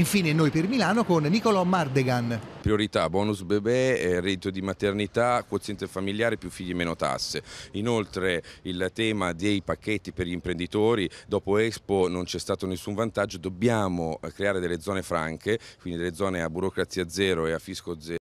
Infine noi per Milano con Nicolò Mardegan. Priorità, bonus bebè, eh, reddito di maternità, quoziente familiare, più figli meno tasse. Inoltre il tema dei pacchetti per gli imprenditori, dopo Expo non c'è stato nessun vantaggio, dobbiamo eh, creare delle zone franche, quindi delle zone a burocrazia zero e a fisco zero